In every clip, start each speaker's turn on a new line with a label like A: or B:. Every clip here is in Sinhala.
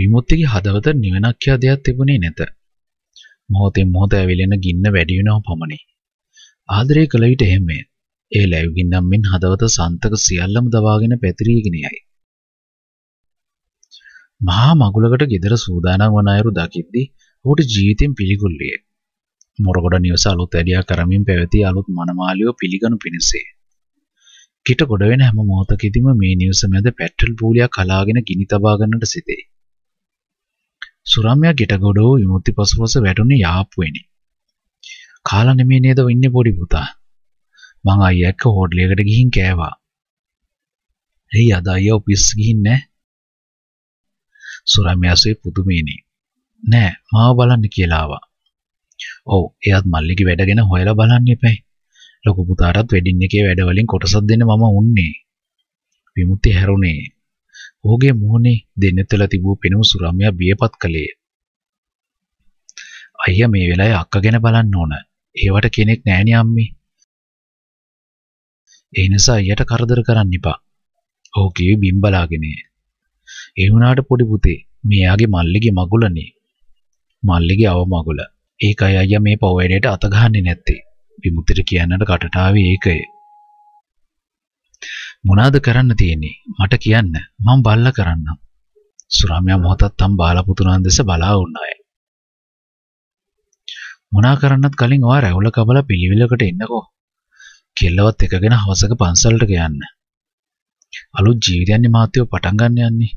A: විමුක්තිගේ හදවත නිවනක් කියා දෙයක් තිබුණේ නැත. මොහොතෙන් මොහොත ඇවිලෙන ගින්න වැඩි වෙනව පමණි. ආදරය කළ විට එහෙම ඒ ලැබු ගින්නම් මෙන් හදවත සන්තක සියල්ලම දවාගෙන පැතිරීගෙන යයි. මහා මගුලකට ගෙදර සූදානම් වන අයරු දකිද්දී ඔහුට ජීවිතෙන් පිළිකුල් විය. මොරගොඩ නිවස අලුත් ඇඩියා කරමින් පැවති අලුත් මනමාලියෝ පිළිගනු පිණිසේ. කිට ගොඩ වෙන හැම මොහොතකෙදිම මේ නිවස මැද පැට්‍රල් බූලියක් කලාගෙන ගිනි තබා ගන්නට සිටේ. සුරම්යා ගෙටගොඩෝ විමුක්ති පසුපස වැටුනේ යාප්පුවෙනි. කාලා නෙමේ නේද ඉන්නේ පොඩි පුතා. මං අයියා එක්ක හෝටලයකට ගිහින් කෑවා. එයි අද අයියා ඔෆිස් ගිහින් නෑ. සුරම්යාසේ පුදුමේනි. නෑ මාව බලන්න කියලා ආවා. ඔව් එයාත් මල්ලිගේ වැඩ ගැන හොයලා බලන්න එපැයි. ලොකු පුතාටත් වෙඩින් එකේ වැඩ වලින් කොටසක් දෙන්න මම උන්නේ. විමුක්ති හැරුණේ ඔහුගේ මුහුණේ දෙන්නතල තිබූ පෙනුසු රම්‍ය බියපත් කළේය. අයියා මේ වෙලාවේ අක්කා ගැන බලන්න ඕන. ඒවට කෙනෙක් නෑනේ අම්මේ. ඒ නිසා අයියට කරදර කරන්න එපා. ඔහු කිවි බිම් බලාගෙන. ඒ වුණාට පොඩි පුතේ මෙයාගේ මල්ලිගේ මගුලනේ. මල්ලිගේ අව මගුල. ඒකයි අයියා මේ පොවැඩේට අත ගහන්නේ නැත්තේ. විමුක්තිට කියන්නට කටට ආවේ ඒකයි. මොනාද කරන්න තියෙන්නේ මට කියන්න මම බල්ලා කරන්නම් සුරාමයා මොහොතක් තම බාලා පුතුණන් දෙස බලා වුණාය මොනා කරන්නත් කලින් ඔයා රැවුල කබලා පිළිවිලකට එන්නකෝ කෙල්ලවත් එකගෙන හවසක පන්සලට ගියන්න අලුත් ජීවිතයන්නේ මාත්‍යව පටන් ගන්න යන්නේ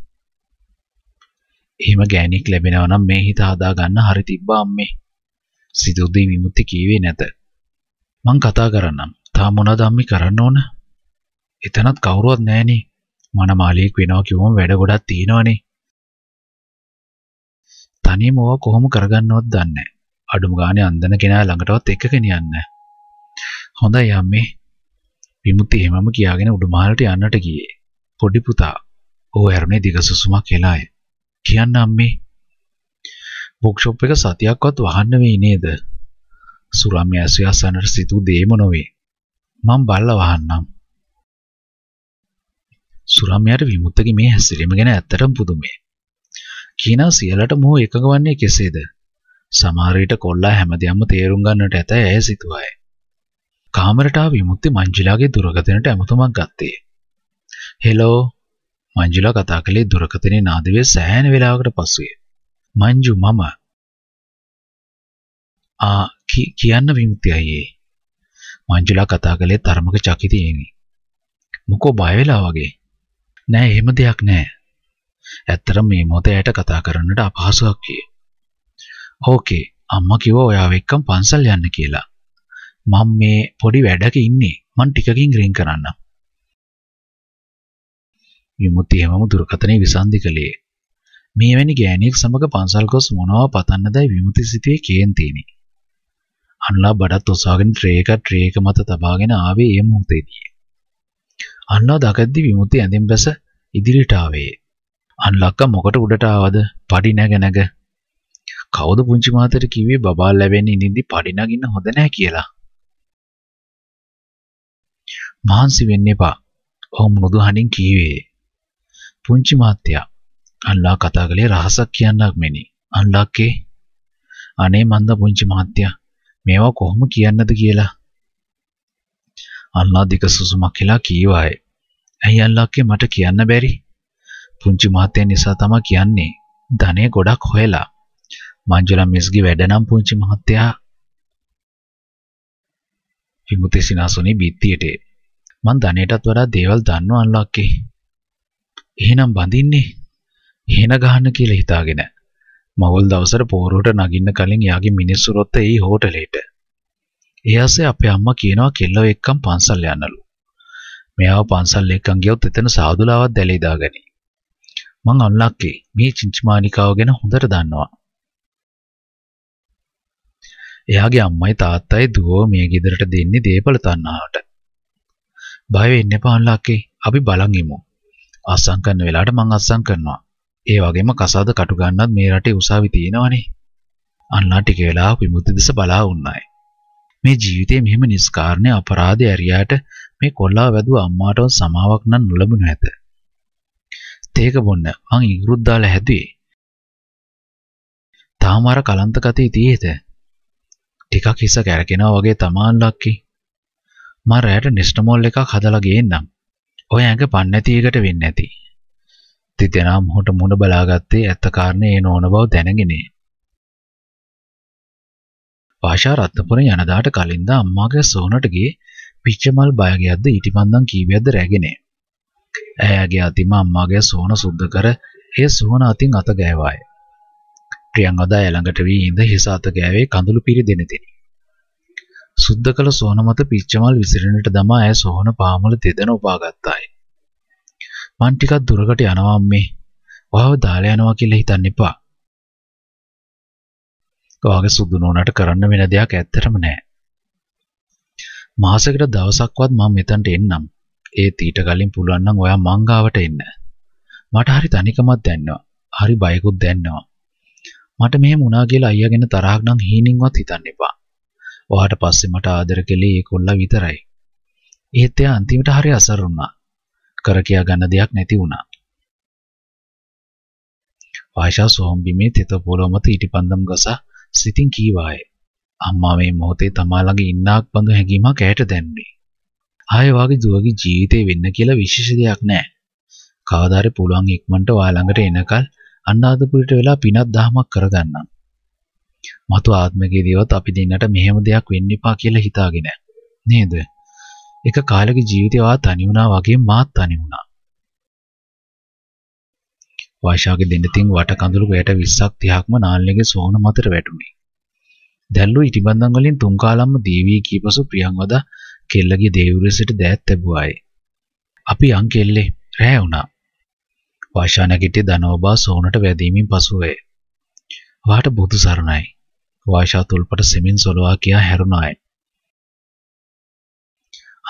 A: එහෙම ගෑණික් ලැබෙනවා නම් මේ හිත හදා ගන්න හරි තිබ්බා අම්මේ සිතුදී විමුක්ති කීවේ නැත මං කතා කරන්නම් තා මොනවද අම්මේ කරන්න ඕන එතනත් කවුරුවත් නෑනේ. මනමාලියෙක් වෙනවා කිව්වම වැඩ ගොඩක් තියෙනවනේ. තනියම ඕවා කොහොම කරගන්නවද දන්නේ නෑ. අඩුම ගානේ අන්දන කෙනා ළඟටවත් එක්ක ගෙනියන්නේ නෑ. හොඳයි අම්මේ. විමුක්ති හැමම කියාගෙන උඩුමහලට යන්නට ගියේ. පොඩි පුතා. ඔහු හැරුණේ දිග සුසුමක් එලාය. කියන්න අම්මේ. බුක්ෂොප් එක සතියක්වත් වහන්න වෙයි නේද? සුරම්‍ය ඇසුයසනට සිතූ දේම නොවේ. මම බල්ලා වහන්නම්. සුරම්යාට විමුක්තගේ මේ හැසිරීම ගැන ඇත්තටම පුදුමේ. කීනා සියලට මොහු එකඟ වන්නේ කෙසේද? සමහර විට කොල්ලා හැමදේම තේරුම් ගන්නට ඇතැයි ඇය සිතුවාය. කාමරට ආ විමුක්ති මංජිලාගේ දුරගතනට ඇමතුමක් ගත්තේ. හෙලෝ මංජිලා කතා කළේ දුරකතනේ නාදවේ සෑහෙන වේලාවකට පසුය. මංජු මම ආ කියන්න විමුක්ති අයියේ. මංජුලා කතා කළේ තරමක චකිතයෙනි. මොකෝ බය වෙලා වගේ. නෑ එහෙම දෙයක් නෑ. ඇත්තටම මේ මොහොතේ ඇයට කතා කරන්නට අපහසුයක් කියේ. ඕකේ අම්මා කිව්වා ඔයාව එක්කම පන්සල් යන්න කියලා. මම මේ පොඩි වැඩක ඉන්නේ. මං ටිකකින් රින් කරන්නම්. විමුති හැමම දුරකතනේ විසන්ධි කළේ. මේවැනි ගෑණියෙක් සමග පන්සල් ගොස් මොනවා පතන්නදයි විමුති සිටුවේ කේන්තිනේ. අනුලා බඩත් ඔසවාගෙන ට්‍රේ එක ට්‍රේ එක මත තබාගෙන ආවේ ඒ මොහොතේදී. අන්නා දකද්දි විමුති ඇඳෙන් බැස ඉදිරියට ආවේ. අන් ලක්ක මොකට උඩට ආවද? පඩි නැග නැග. කවුද පුංචි මාතට කිව්වේ බබා ලැබෙන්නේ ඉඳින්දි පඩි නගින්න හොඳ නැහැ කියලා? මහන්සි වෙන්න එපා. ඔහු මෘදු හඬින් කීවේ. පුංචි මාත්‍යා අල්ලා කතා කළේ රහසක් කියන්නක් මෙනි. අල්ලාකේ අනේ මන්ද පුංචි මාත්‍යා මේවා කොහොම කියන්නද කියලා අල්ලා දික සුසුමක් කියලා කීවාය. ඇයි අල්ලක්කේ මට කියන්න බැරි? පුංචි මහත්තයා නිසා තමයි කියන්නේ. ධනෙ ගොඩක් හොයලා. මංජුලා මිස්ගේ වැඩ නම් පුංචි මහත්තයා විමුති සිනාසුනේ බිත්තියට. මං ධනෙටත් වඩා දේවල් දන්නව අල්ලක්කේ. එහෙනම් බඳින්නේ එහෙන ගහන්න කියලා හිතාගෙන මගොල් දවසට පෝරුවට නගින්න කලින් යාගේ මිනිස්සු රොත්ත ඒ හෝටලේට. ඒ ඇස්සේ අපේ අම්මා කියනවා කෙල්ලෝ එක්කම් පන්සල් යන්නලු. මෙයාව පන්සල් එක්කන් ගියොත් එතන සාදුලාවක් දැලේ දාගනි. මං අන්ලක්කේ මේ චිංචමානිකාව ගැන හොඳට දන්නවා. එයාගේ අම්මයි තාත්තයි දුවෝ මේ ගෙදරට දෙන්නේ දේපල තණ්හාවට. බය වෙන්න එපා අන්ලක්කේ. අපි බලන් ඉමු. අස්සම් කරන වෙලාවට මං අස්සම් කරනවා. ඒ වගේම කසාද කටු ගන්නත් මේ රටේ උසාවි තියෙනවනේ. අන්නා ටික වෙලා විමුක්ති දෙස බලා වුණායි. මේ ජීවිතේ මෙහෙම නිස්කාරණ අපරාධය ඇරියාට මේ කොල්ලා වැදුව අම්මාටව සමාවක් නම් නොලබනු ඇත. තේක බොන්න මං ඉඟුරුත් දාලා හැදුවේ. තාම අර කලන්ත කතේ තියේද? ටිකක් හිස කැරකෙනවා වගේ තමාන් ලක්කි. මම රැයට නෙස්ටමෝල් එකක් හදලා ගේන්නම්. ඔය ඇඟ පන්නැති එකට වෙන්නේ නැති. තිදෙනා මොහොත මුණ බලාගත්තේ ඇත්ත කාරණේ ඒ නෝන බව දැනගෙනේ. පාෂා රත්නපුර යනදාට කලින්ද අම්මාගේ සෝනට ගියේ පිච්චමල් බයගයක්ද ඊටිපන්දම් කීවියක්ද රැගෙන. ඇයගේ අතිම අම්මාගේ සෝන සුද්ධ කර ඒ සෝන අතින් අත ගෑවාය. ප්‍රියංගදා ළඟට වී ඉඳ හිස අත ගෑවේ කඳුළු පිරි දෙනෙතිනි. සුද්ධ කළ සෝන මත පිච්චමල් විසිරෙනට දමා ඇය සෝන පාමුල දෙදෙන උපාගත්තායි. මන් ටිකක් දුරකට යනවා අම්මේ. වහව දාලා යනවා කියලා හිතන්න එපා. ඔයාගේ සුදු නෝනට කරන්න වෙන දෙයක් ඇත්තටම නෑ. මාසෙකට දවසක්වත් මම මෙතනට එන්නම්. ඒත් ඊට කලින් පුළුවන් නම් ඔයා මං ගාවට එන්න. මට හරි තනිකමක් දැනෙනවා. හරි බයකුත් දැනෙනවා. මට මෙහෙම වුණා කියලා අයියා ගැන තරහක් නම් හීනින්වත් හිතන්න එපා. ඔයාට පස්සේ මට ආදර කළේ ඒ කොල්ලා විතරයි. ඒත් එයා අන්තිමට හරි අසර වුණා. කර කියා ගන්න දෙයක් නැති වුණා. ආයිෂා සෝම්බිමේ තෙත පොළොව මත ඊටිපන්දම් ගසා සිතින් කීවාය. අම්මා මේ මොහොතේ තමා ළඟ ඉන්නාක් බඳු හැඟීමක් ඇයට දැනුනේ. ආයේ වාගේ දුවගේ ජීවිතේ වෙන්න කියලා විශේෂ දෙයක් නැහැ. කවදාද පුළුවන් ඉක්මනට ඔයා ළඟට එනකල් අන්නාදපුරට වෙලා පිනක් දහමක් කරගන්නම්. මතු ආත්මකේදීවත් අපි දෙන්නට මෙහෙම දෙයක් වෙන්න එපා කියලා හිතාගෙන නේද? එක කාලෙක ජීවිතේ ඔයා තනි වුණා වගේ මාත් තනි වුණා. වෛශාගේ දෙනතින් වට කඳුළු වැට 20ක් 30ක්ම නාල්ලගේ සෝන මතට වැටුණි. දැල්ලු ඉටිබන්දම් වලින් තුන් කාලම්ම දීවි කීපසු ප්‍රියංවද කෙල්ලගේ දේවුරසට දෑත් ලැබුවායි. අපි අං කෙල්ලේ රෑ වුණා. වෛශා නැගිටිය දනෝබා සෝනට වැදීමින් පසුවේ. වාට බුදු සරණයි. වෛශා තුල්පට සෙමින් සොලවා කියා හැරුණායි.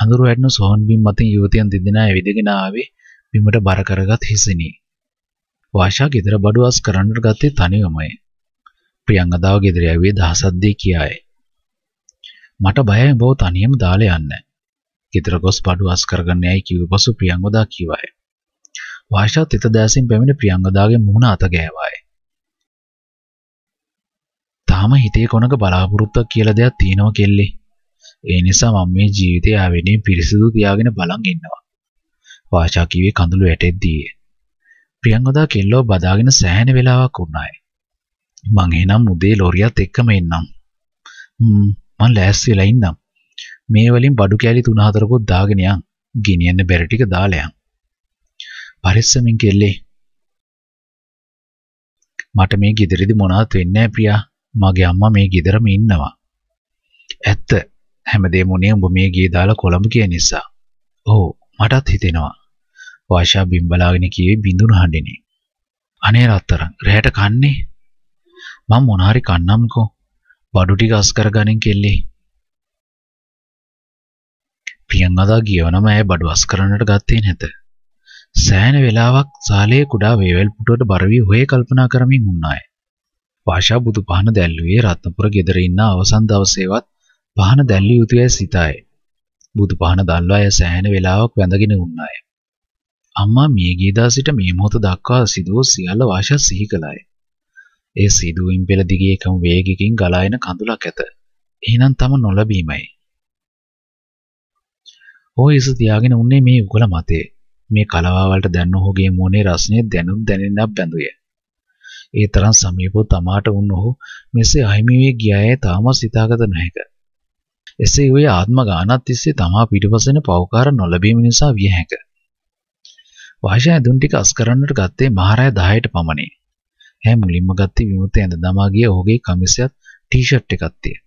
A: අඳුර වැටෙන සෝන් බිම් මතින් යුවතියන් දෙදෙනා ඇවිදගෙන ආවේ බිමට බර කරගත් හිසිනී. වාශා ගෙදර බඩුවස් කරන්නට ගත්තේ තනිවමයි. ප්‍රියංගදාව ගෙදර යවේ දහසක් දී කියායි. මට බයයි බෝ තනියම දාලා යන්න. ගෙදර ගොස් බඩුවස් කරගන්න යයි කිව්ව පසු ප්‍රියංගදා කිව්වයි. වාශා තිත දැසින් පැමිණ ප්‍රියංගදාගේ මුහුණ අත ගෑවායි. තාම හිතේ කොනක බලාපොරොත්තුවක් කියලා දෙයක් තියෙනවා කෙල්ලේ. ඒ නිසා මම මේ ජීවිතය ආවෙනේ පිරිසිදු තියාගෙන බලන් ඉන්නවා. වාශා කිව්වේ කඳුළු ඇටෙද්දී. ප්‍රියංගදා කෙල්ලව බදාගෙන සෑහෙන වෙලාවක් වුණායි. මං එහෙනම් උදේ ලොරියත් එක්කම එන්නම්. හ්ම් මං ලෑස්ති වෙලා ඉන්නම්. මේ වලින් බඩු කෑලි 3-4කුත් දාගෙන යන්. ගිනියන්න බැරි ටික දාලා යන්. පරිස්සමින් කෙල්ලේ. මට මේ গিදරෙදි මොනවත් වෙන්නේ නැහැ ප්‍රියා. මගේ අම්මා මේ গিදරම ඉන්නවා. ඇත්ත හැමදේම උනේ උඹ මේ ගියේ දාලා කොළඹ ගිය නිසා. ඔව් මටත් හිතෙනවා. වාෂා බිම් බලාගෙන කියේ බිඳුන හඬෙනි. අනේ රත්තරන් රැහැට කන්නේ මම මොන හරි කන්නම්කෝ බඩු ටික අස් කරගනින් කෙල්ලේ පියන් අදා ගියවනම ඇය බඩු අස් කරන්නට ගත්තේ නැත සෑහෙන වෙලාවක් සාලේ කුඩා වේවැල් පුටුවට බර වී හොයේ කල්පනා කරමින් වුණාය වාෂා බුදු පහන දැල්ලුවේ රත්නපුර ගෙදර ඉන්න අවසන් දවසේවත් පහන දැල්ලිය යුතුයයි සිතාය බුදු පහන දැල්වා ඇය සෑහෙන වෙලාවක් වැඳගෙන වුණාය අම්මා මියගියදා සිට මේ මොහොත දක්වා සිදුව සියල්ල වාශා සිහි කළාය. ඒ සිදුවීම් පෙළ දිගේ එකම වේගකින් ගලා එන කඳුලක් ඇත. එහෙනම් තම නොලැබීමයි. ඔහු ඉස තියාගෙන උන්නේ මේ උගල මතේ. මේ කලවාවලට දැන් ඔහුගේ මෝනේ රසනේ දැනුම් දැනෙන්නක් බැඳුය. ඒ තරම් සමීපව තමාට වුණ ඔහු මෙසේ අහිමි වී ගියායේ තාම සිතාගත නොහැක. එසේ වූ ආත්ම ගානක් තිස්සේ තමා පිටපසෙන පෞකාර නොලැබීම නිසා විය හැකිය. වහෂය ඇඳුම් ටික අස් කරන්නට ගත්තේ මහරය 10ට පමණි. එහේ මුලින්ම ගත්තේ විමුක්ත ඇඳ දමා ගිය ඔහුගේ කමිසයත් ටී-ෂර්ට් එකක් තිය.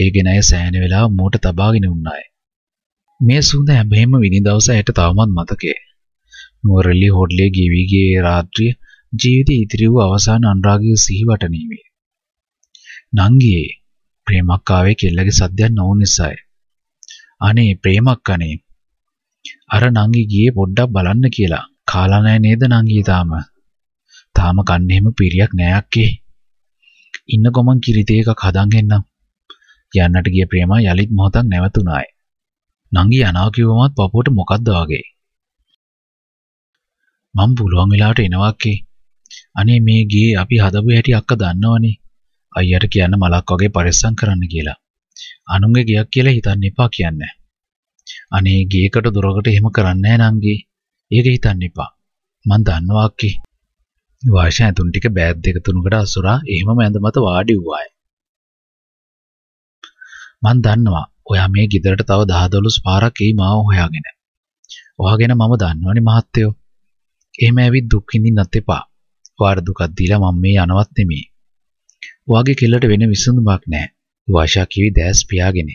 A: ඒ ගෙනය සෑහෙන වෙලාව මූට තබාගෙන උන්නාය. මේ සුවඳ හැබැයිම විනි දවස ඇයට තවමත් මතකේ. නුවරළි හොඩ්ලේ ගෙවි ගියේ රාත්‍රිය ජීවිතේ ඉතිරි වූ අවසාන අනුරාගයේ සිහිවට නීවේ. නංගියේ ප්‍රේමක්කාවේ කෙල්ලගේ සද්දයක් නොවු නිසායි. අනේ ප්‍රේමක් අනේ අර නංගි ගියේ පොඩ්ඩක් බලන්න කියලා. කාලා නෑ නේද නංගි තාම? තාම කන්නේ හැම පිරියක් නෑ අක්කේ. ඉන්න ගමන් කිරි දෙකක් හදන් එන්නම්. යන්නට ගිය ප්‍රේමා යලිත් මොහොතක් නැවතුණාය. නංගි යනවා කිව්වමත් පපුවට මොකද්ද වගේ. මම පුළුවන් වෙලාවට එනවා අක්කේ. අනේ මේ ගේ අපි හදපු හැටි අක්ක දන්නවනේ. අයියට කියන්න මලක් වගේ පරිස්සම් කරන්න කියලා. අනුන්ගේ ගයක් කියලා හිතන්න එපා කියන්නේ. අනේ ගේකට දොරකට එහෙම කරන්නේ නංගී. ඒක හිතන්න එපා. මං දන්නවා අක්කි. වාෂා ඇතුන් ටික බෑග් දෙක තුනකට අසුරා එහෙමම ඇඳ මත වාඩි වුවාය. මං දන්නවා ඔයා මේ গিදරට තව 10 12 පාරක් එයි මාව හොයාගෙන. ඔයාගෙන මම දන්නවනේ මහත්තයෝ. එහෙම ඇවිත් දුක් විඳින්නත් එපා. ඔයාට දුකක් දීලා මම මේ යනවත් නෙමෙයි. ඔයාගේ කෙල්ලට වෙන විසඳුමක් නැහැ. වාෂා කිවි දැස් පියාගෙන